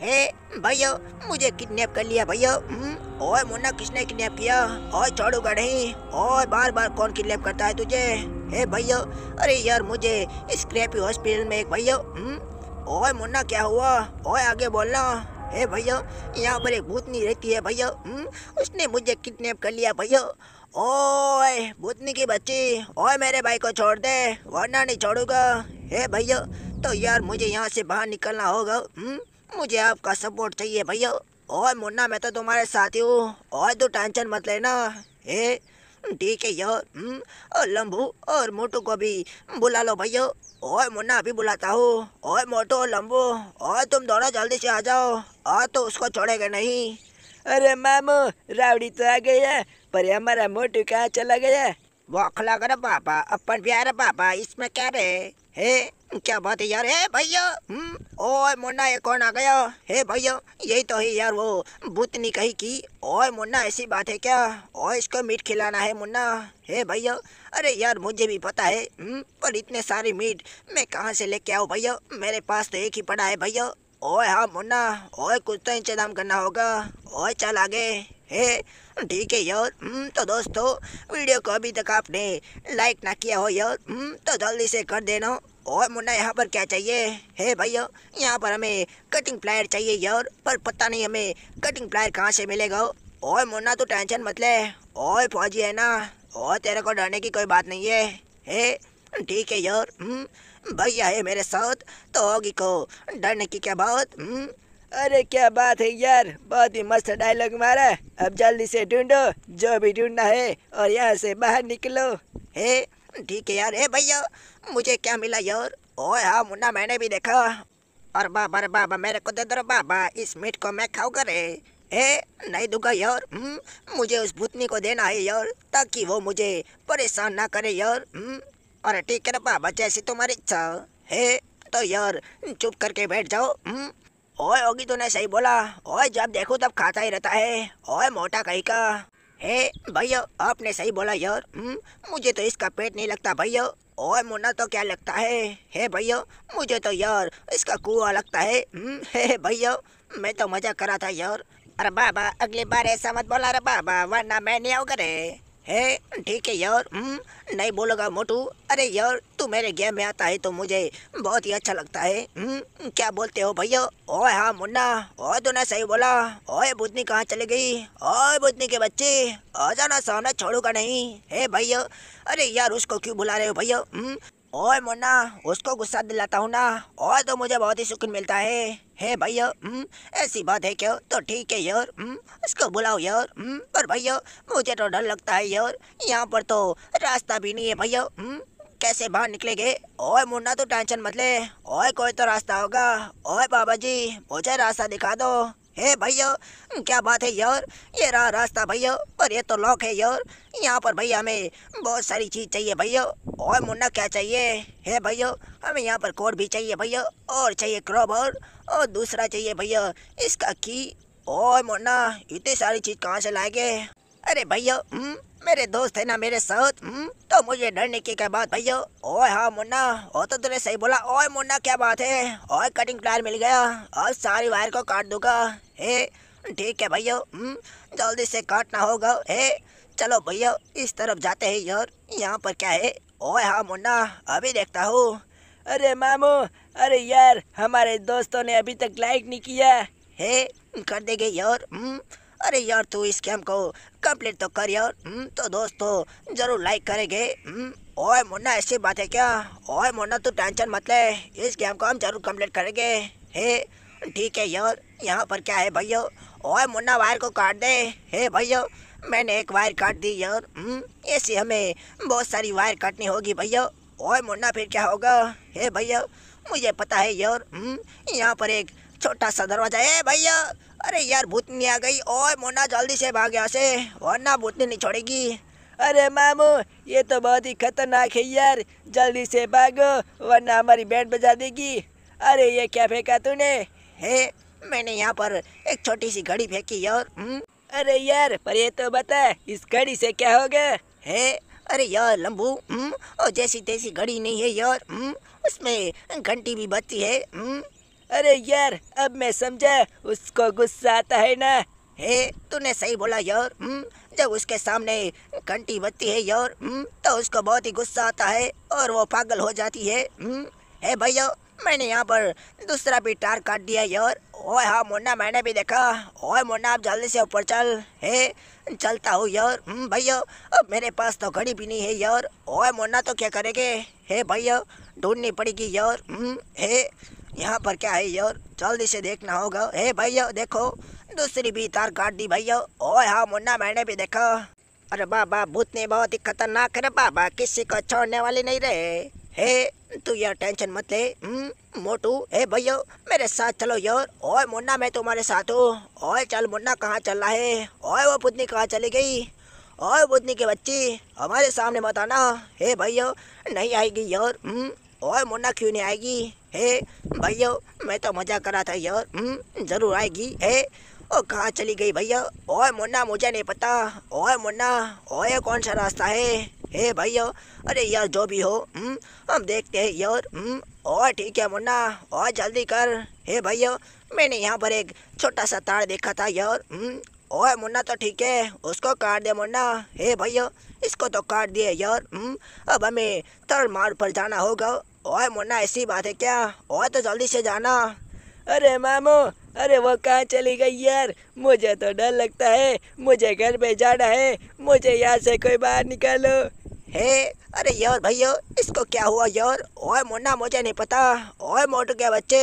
हे भैया मुझे किडनैप कर लिया भैया ओए हम्म, मुन्ना किसने किडनैप किया ओए छोड़ू नहीं ओए बार बार कौन किडनैप करता है तुझे हे भैया अरे यार मुझे स्क्रैपी हॉस्पिटल में एक भैया ओए हम्म, मुन्ना क्या हुआ ओए आगे बोलना हे भैया यहाँ पर एक भूतनी रहती है भैया हम्म, उसने मुझे किडनैप कर लिया भैया ओए भूतनी की बच्ची ओए मेरे भाई को छोड़ दे वरना नहीं छोड़ूंगा हे भैया तो यार मुझे यहाँ से बाहर निकलना होगा हुँ? मुझे आपका सपोर्ट चाहिए भैया और मुन्ना मैं तो तुम्हारे साथी हूँ और तो टेंशन मत लेना है ठीक है यार हम्म, और लम्बू और मोटू को भी बुला लो भैया और मुन्ना अभी बुलाता हूँ और मोटू और लम्बू और तुम दोनों जल्दी से आ जाओ और तो उसको छोड़ेगा नहीं अरे मैम रावड़ी तो आ गई है पर हमारा मोटू कहाँ चला गया वो अखला कर पापा अपन प्यारे पापा इसमें क्या रे हे क्या बात है यार हे भैया हम्म, मुन्ना ये कौन आ गया हे भैया यही तो है यार वो भूतनी कही की ओए मुन्ना ऐसी बात है क्या और इसको मीट खिलाना है मुन्ना हे भैया अरे यार मुझे भी पता है हम्म, पर इतने सारी मीट मैं कहाँ से लेके आऊँ भैया मेरे पास तो एक ही पड़ा है भैया ओए हाँ मुन्ना ओए कुछ तो इंतजाम करना होगा ओए चल आगे है ठीक है यार हम्म, तो दोस्तों वीडियो को अभी तक आपने लाइक ना किया हो यार हम्म, तो जल्दी से कर देना और मुन्ना यहाँ पर क्या चाहिए है भैया यहाँ पर हमें कटिंग प्लायर चाहिए यार पर पता नहीं हमें कटिंग प्लायर कहाँ से मिलेगा और मुन्ना तो टेंशन मत ले और फौजी है ना और तेरे को डरने की कोई बात नहीं है है ठीक है यार हम्म, भैया है मेरे साथ तो होगी को डरने की क्या बात अरे क्या बात है यार बहुत ही मस्त डायलॉग मारा अब जल्दी से ढूंढो जो भी ढूंढना है और यहाँ से बाहर निकलो हे ठीक है यार हे भैया मुझे क्या मिला यार ओए हाँ मुन्ना मैंने भी देखा और बाबा अरे बाबा मेरे को दे दो बाबा इस मीट को मैं खाऊंगा रे हे नहीं दूंगा यार हम्म, मुझे उस भूतनी को देना है यार ताकि वो मुझे परेशान ना करे यार हम्म। अरे ठीक है ना बाबा जैसी तुम्हारी इच्छा है तो यार चुप करके बैठ जाओ हम्म। ओए होगी तूने सही बोला ओए जब देखो तब खाता ही रहता है ओए मोटा कहीं का हे भैया आपने सही बोला यार हम्म, मुझे तो इसका पेट नहीं लगता भैया ओए मुन्ना तो क्या लगता है हे भैया मुझे तो यार इसका कुआ लगता है हम्म, हे भैया मैं तो मजा करा था यार अरे बाबा अगली बार ऐसा मत बोला अरे बाबा वरना मैं नहीं आऊँगा रे है ठीक है यार हम्म, नहीं बोलेगा मोटू अरे यार तू मेरे गेम में आता है तो मुझे बहुत ही अच्छा लगता है हम्म, क्या बोलते हो भैया ओए हाँ मुन्ना ओए तूने सही बोला ओए बुधनी कहाँ चली गई ओए बुधनी के बच्चे आ जाना सोना छोड़ूगा नहीं हे भैया अरे यार उसको क्यों बुला रहे हो भैया हम्म, ओए मुन्ना उसको गुस्सा दिलाता हूँ ना और तो मुझे बहुत ही सुकून मिलता है हे भैया हम्म, ऐसी बात है क्या तो ठीक है यार उसको हम्म, बुलाओ यार हम्म, पर भैया मुझे तो डर लगता है यार यहाँ पर तो रास्ता भी नहीं है भैया कैसे बाहर निकलेंगे ओए मुन्ना तो टेंशन मत ले ओए कोई तो रास्ता होगा ओए बाबा जी मुझे रास्ता दिखा दो हे भैया हम्म, क्या बात है यार ये रहा रास्ता भैया पर ये तो लॉक है यार यहाँ पर भैया हमें बहुत सारी चीज़ चाहिए भैया और मुन्ना क्या चाहिए हे भैया हमें यहाँ पर कोड भी चाहिए भैया और चाहिए क्रॉबर और दूसरा चाहिए भैया इसका की और मुन्ना इतनी सारी चीज़ कहाँ से लाएंगे अरे भैया हम्म, मेरे दोस्त है ना मेरे साथ हुँ? हम्म, तो मुझे डरने की क्या बात भैया ओए हाँ मुन्ना वो तो तुमने सही बोला ओए मुन्ना क्या बात है ओए कटिंग प्लायर मिल गया और सारी वायर को काट दूंगा हे ठीक है भैया हम्म, जल्दी से काटना होगा हे चलो भैया इस तरफ जाते हैं यार यहाँ पर क्या है ओए हाँ मुन्ना अभी देखता हूँ अरे मामू अरे यार हमारे दोस्तों ने अभी तक लाइक नहीं किया है कर देंगे यार हम्म, अरे यार तू इस गेम को कंप्लीट तो कर यार हम्म, तो दोस्तों ज़रूर लाइक करेंगे हम्म, ओए मुन्ना ऐसी बात है क्या ओए मुन्ना तू टेंशन मत ले इस गेम को हम जरूर कंप्लीट करेंगे हे ठीक है यार यहाँ पर क्या है भैया ओए मुन्ना वायर को काट दे हे भैया मैंने एक वायर काट दी यार हम्म, ऐसे हमें बहुत सारी वायर काटनी होगी भैया ओए मुन्ना फिर क्या होगा हे भैया मुझे पता है यार यहाँ पर एक छोटा सा दरवाज़ा है भैया अरे यार भूतनी आ गई ओए मोना जल्दी से भाग यहाँ से वरना भूतनी नहीं छोड़ेगी अरे मामू ये तो बहुत ही खतरनाक है यार जल्दी से भागो वरना हमारी बैंड बजा देगी अरे ये क्या फेंका तूने हे मैंने यहाँ पर एक छोटी सी घड़ी फेंकी यार हुँ? हम्म। अरे यार पर ये तो बता इस घड़ी से क्या हो गया है अरे यार लंबू हम्म। और जैसी तैसी घड़ी नहीं है यार हम्म। उसमें घंटी भी बचती है अरे यार अब मैं समझा उसको गुस्सा आता है ना हे तूने सही बोला यार हुँ? हम्म, जब उसके सामने घंटी बजती है यार हुँ? हम्म, तो उसको बहुत ही गुस्सा आता है और वो पागल हो जाती है हम्म। हे भैया मैंने यहाँ पर दूसरा भी टार काट दिया यार ओए हाँ मुन्ना मैंने भी देखा ओए मुन्ना आप जल्दी से ऊपर चल हे चलता हूँ यार भैया अब मेरे पास तो घड़ी भी नहीं है यार ओए मुन्ना तो क्या करेंगे हे भैया ढूंढनी पड़ेगी यार हे यहाँ पर क्या है यार जल्दी से देखना होगा हे भैया देखो दूसरी भी तार काट दी भैया ओ हाँ मुन्ना मैंने भी देखा अरे बाबा भूत ने बहुत ही खतरनाक है बाबा किसी को छोड़ने वाले नहीं रहे हे तू यार टेंशन मत ले हम्म, मोटू हे भैया मेरे साथ चलो यार ओए मुन्ना मैं तुम्हारे साथ हूँ ओए चल मुन्ना कहाँ चल रहा है ओए वो पुतनी कहाँ चली गई ओए पुतनी की बच्ची हमारे सामने बताना हे भैया नहीं आएगी यार हम्म, ओए मुन्ना क्यों नहीं आएगी हे भैया मैं तो मजा करा था यार हम्म, जरूर आएगी हे ओ कहाँ चली गई भैया ओए मुन्ना मुझे नहीं पता ओए मुन्ना ओए कौन सा रास्ता है हे भैया अरे यार जो भी हो हम हम्म, हम देखते हैं यार और हम्म, ठीक है मुन्ना और जल्दी कर हे भैया मैंने यहाँ पर एक छोटा सा तार देखा था यार हम्म ओए मुन्ना तो ठीक है उसको काट दे मुन्ना हे भैया इसको तो काट दिए यार अब हमें तरल मार्ग पर जाना होगा ओए मुन्ना ऐसी बात है क्या और तो जल्दी से जाना अरे मामू अरे वो कहाँ चली गई यार मुझे तो डर लगता है मुझे घर पे जाना है मुझे यहाँ से कोई बाहर निकालो हे अरे यार भैया इसको क्या हुआ यार ओए मुन्ना मुझे नहीं पता ओए मोटू के बच्चे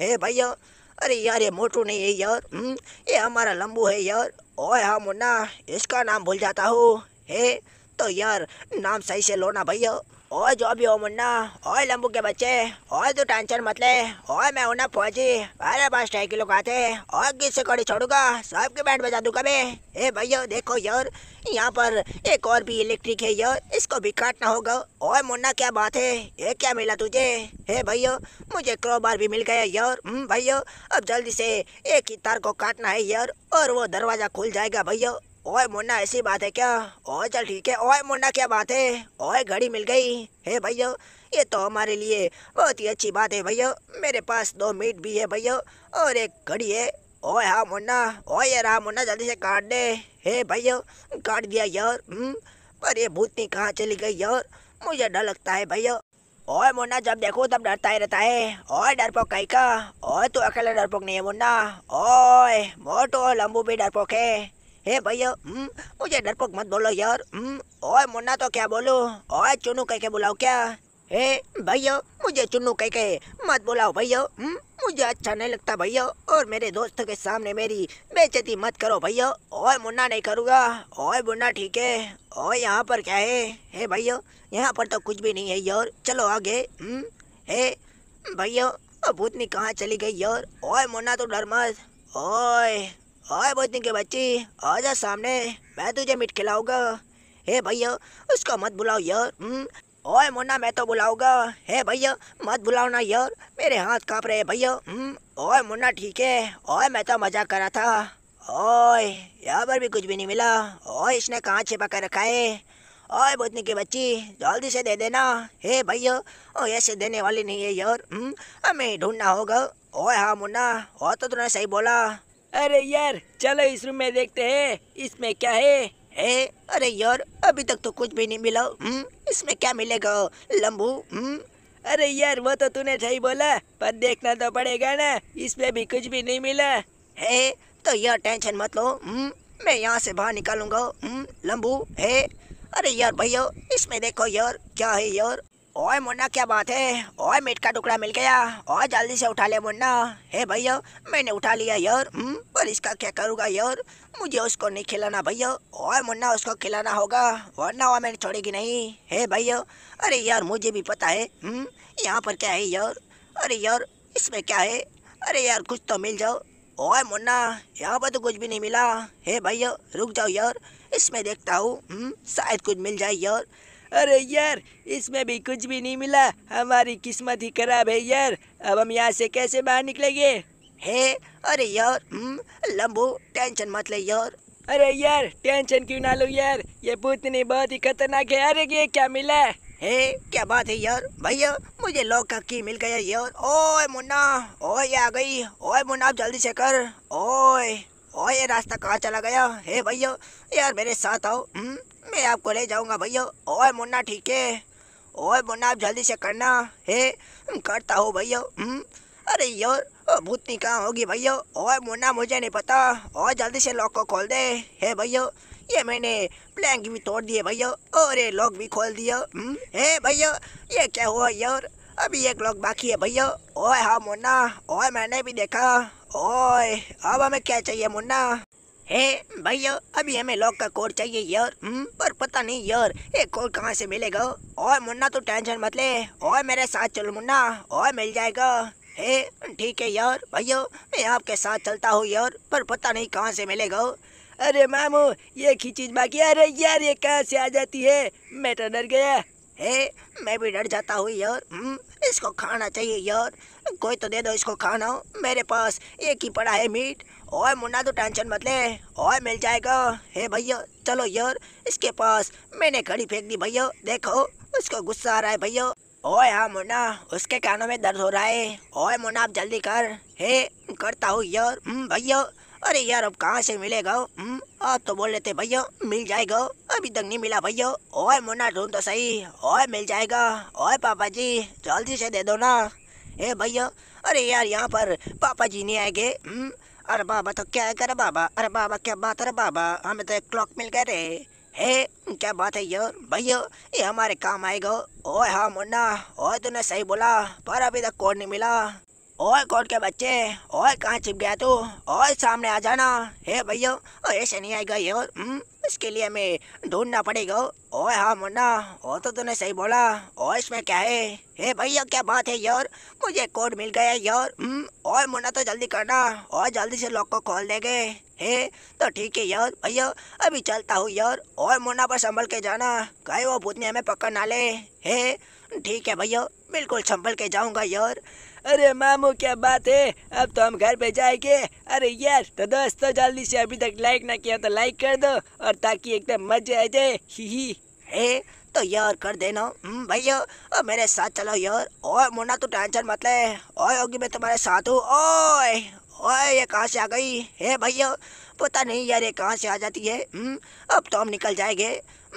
हे भैया अरे यार ये मोटू नहीं है यार हम्म, ये हमारा लम्बू है यार ओए हाँ मुन्ना इसका नाम भूल जाता हूँ हे तो यार नाम सही से लो ना भैया ओए जो भी हो मुन्ना ओए लंबू के बच्चे ओए तू टेंशन मत ले ओए मैं हूं ना फौजी अरे बस ढाई किलो खाते और किससे कड़ी छोड़ूंगा सबके बैंड बजा दूंगा मैं ए भैया देखो यार यहाँ पर एक और भी इलेक्ट्रिक है यार इसको भी काटना होगा ओए मुन्ना क्या बात है ये क्या मिला तुझे हे भैया मुझे क्रोबार भी मिल गया यार हम्म, भैया अब जल्दी से एक ही तार को काटना है यार और वो दरवाजा खुल जाएगा भैया ओए मुन्ना ऐसी बात है क्या ओए चल ठीक है ओए मुन्ना क्या बात है ओए घड़ी मिल गई हे भैया ये तो हमारे लिए बहुत ही अच्छी बात है भैया मेरे पास दो मीट भी है भैया और एक घड़ी है ओए हाँ मुन्ना ओए ये रहा मुन्ना जल्दी से काट दे हे भैया काट दिया यार हम्म, पर ये भूतनी कहाँ चली गई यार मुझे डर लगता है भैया ओए मुन्ना जब देखो तब डरता ही रहता है ओए डरपोक कहीं का ओए तू अकेला डरपोक नहीं है मुन्ना ओए मोटो लंबू भी डरपोक है हे भैया मुझे डरपोक मत बोलो यार ओए मुन्ना तो क्या बोलो ओए चुनू कह के बुलाओ क्या हे भैया मुझे चुनू कह के मत बुलाओ भैया मुझे अच्छा नहीं लगता भैया और मेरे दोस्तों के सामने मेरी बेचती मत करो भैया ओए मुन्ना नहीं करूँगा ओए मुन्ना ठीक है ओए यहाँ पर क्या है हे भैया यहाँ पर तो कुछ भी नहीं है यार चलो आगे हे भैया भूतनी कहाँ चली गई यार ओए मुन्ना तो डर मत ओए ओए बोतनी के बच्ची आ जा सामने मैं तुझे मीट खिलाऊंगा हे भैया उसको मत बुलाओ यार ओए हम्म। मुन्ना मैं तो बुलाऊंगा हे भैया मत बुलाओ ना यार मेरे हाथ कांप रहे भैया ओए हम्म। मुन्ना ठीक है ओए मैं तो मजाक करा था ओए यहाँ पर भी कुछ भी नहीं मिला ओए इसने कहाँ छिपा कर रखा है ओए बोतनी की बच्ची जल्दी से दे देना हे भैया ओ ऐसे देने वाली नहीं है यार हम्म। हमें ढूंढना होगा ओए हाँ मुन्ना और हाँ तो तूने सही बोला अरे यार चलो इस रूम में देखते हैं इसमें क्या है है अरे यार अभी तक तो कुछ भी नहीं मिला हम्म इसमें क्या मिलेगा लम्बू हम्म अरे यार वो तो तूने सही बोला पर देखना तो पड़ेगा ना इसमें भी कुछ भी नहीं मिला है तो यार टेंशन मत लो हम्म मैं यहाँ से बाहर निकालूंगा लम्बू हम्म? है अरे यार भैया इसमें देखो यार क्या है यार ओए मुन्ना क्या बात है ओए मीट का टुकड़ा मिल गया और जल्दी से उठा ले मुन्ना हे भैया मैंने उठा लिया यार हम्म, पर इसका क्या करूँगा यार मुझे उसको नहीं खिलाना भैया ओए मुन्ना उसको खिलाना होगा वरना वह मैंने छोड़ेगी नहीं हे भैया अरे यार मुझे भी पता है हम्म, यहाँ पर क्या है यार अरे यार इसमें क्या है अरे यार कुछ तो मिल जाओ ओए मुन्ना यहाँ पर तो कुछ भी नहीं मिला हे भैया रुक जाओ यार इसमें देखता हूँ हम्म, शायद कुछ मिल जाए यार अरे यार इसमें भी कुछ भी नहीं मिला हमारी किस्मत ही खराब है यार अब हम यहाँ से कैसे बाहर निकलेंगे हे अरे यार हम्म, लंबू टेंशन मत ले यार अरे यार टेंशन क्यों ना लो यार ये भूतनी बहुत ही खतरनाक है अरे ये क्या मिला हे क्या बात है यार भैया मुझे लॉक का की मिल गया यार ओए मुन्ना ओए आ गई ओए मुन्ना आप जल्दी से कर ओए ओए रास्ता कहाँ चला गया हे भैया यार मेरे साथ आओ हम्म मैं आपको ले जाऊंगा भैया ओए मुन्ना ठीक है ओए मुन्ना आप जल्दी से करना है करता हो भैया हम्म? अरे यार भूतनी कहाँ होगी भैया ओए मुन्ना मुझे नहीं पता और जल्दी से लॉक को खोल दे है भैया ये मैंने प्लैंक भी तोड़ दिए भैया और ये लॉक भी खोल दिया हम्म? हे भैया ये क्या हुआ यार अभी एक लॉक बाकी है भैया ओए हाँ मुन्ना ओए मैंने भी देखा ओए अब हमें क्या चाहिए मुन्ना ए भैया अभी हमें लॉक का कोड चाहिए यार हम्म, पर पता नहीं यार एक कोड कहाँ से मिलेगा और मुन्ना तो टेंशन मत ले और मेरे साथ चलो मुन्ना और मिल जाएगा हे ठीक है यार भैया मैं आपके साथ चलता हूँ यार पर पता नहीं कहाँ से मिलेगा अरे मामू ये चीज बाकी अरे यार ये कहाँ से आ जाती है मैं तो डर गया हे मैं भी डर जाता हूँ यार हम्म, इसको खाना चाहिए यार कोई तो दे दो इसको खाना मेरे पास एक ही पड़ा है मीट ओए मुन्ना तो टेंशन मत ले ओए मिल जाएगा हे भैया चलो यार इसके पास मैंने घड़ी फेंक दी भैया देखो उसको गुस्सा आ रहा है भैया ओए हाँ मुन्ना उसके कानों में दर्द हो रहा है ओए मुन्ना आप जल्दी कर हे करता हूँ यार हम्म, भैया अरे यार अब कहाँ से मिलेगा हम्म, आप तो बोल रहे थे भैया मिल जाएगा अभी तक नहीं मिला भैया ओए मुन्ना ढूंढ तो सही ओए मिल जाएगा ओए पापा जी जल्दी से दे दो ना हे भैया अरे यार यहाँ पर पापा जी नहीं आएंगे हम्म? अरे बाबा तो क्या करे बाबा अरे बाबा क्या बात अरे बाबा हमें तो एक क्लॉक मिल गए रे हे क्या बात है यार भैया ये हमारे काम आएगा ओए हाँ मुन्ना ओए तूने सही बोला पर अभी तक कोड नहीं मिला ओए कोड के बच्चे ओए कहाँ छिप गया तू ओए सामने आ जाना हे भैया ऐसे नहीं आएगा यार हम्म? इसके लिए हमें ढूंढना पड़ेगा ओए हाँ मुन्ना वो तो तूने सही बोला और इसमें क्या है हे भैया क्या बात है यार मुझे कोड मिल गया यार और हम्म, मुन्ना तो जल्दी करना और जल्दी से लॉक को खोल देंगे हे तो ठीक है यार भैया अभी चलता हूँ यार और मुन्ना पर संभल के जाना कहीं वो भूतने हमें पकड़ ना ले है ठीक है भैया बिल्कुल संभल के जाऊंगा यार अरे मामू क्या बात है अब तो हम घर पे जाएंगे अरे यार तो दोस्तों तो जल्दी से अभी तक लाइक ना किया तो लाइक कर दो और ताकि एकदम मजे आ जाए ही ही है तो यार कर देना हम्म, भैया और मेरे साथ चलो यार ओए मुन्ना तू टेंशन मत ले ओए होगी मैं तुम्हारे साथ हूँ ओए ओए ये कहाँ से आ गई है भैया पता नहीं यार ये कहाँ से आ जाती है हम्म, अब तो हम निकल जाएंगे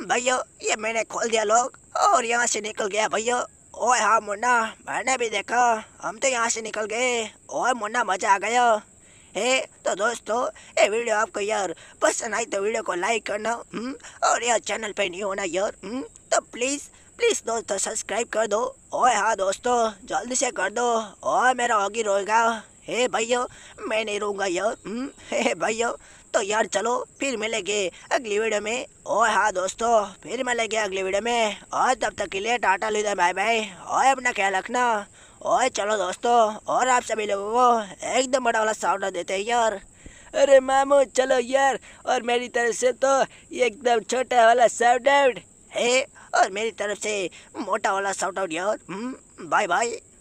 भैया ये मैंने खोल दिया लोग और यहाँ से निकल गया भैया ओए हाँ मुन्ना मैंने भी देखा हम तो यहाँ से निकल गए ओए मुन्ना मज़ा आ गया हे तो दोस्तों ये वीडियो आपको यार पसंद आई तो वीडियो को लाइक करना हुँ? हम्म, और यार चैनल पे नहीं होना यार हुँ? हम्म, तो प्लीज़ प्लीज़ दोस्तों सब्सक्राइब कर दो ओए हाँ दोस्तों जल्दी से कर दो ओए मेरा होगी रोएगा हे भैया मैं नहीं रोऊंगा यार हम्म, हे भैया तो यार चलो फिर मिलेंगे अगली वीडियो में और हाँ दोस्तों फिर मिलेंगे अगली वीडियो में और तब तक के लिए टाटा लुदा बाय बाय और अपना ख्याल रखना और चलो दोस्तों और आप सभी लोगों को एकदम बड़ा वाला साउंड देते हैं यार अरे मामू चलो यार और मेरी तरफ से तो एकदम छोटा वाला साउंड है और मेरी तरफ से मोटा वाला साउंड आउट यार हम्म, बाय बाय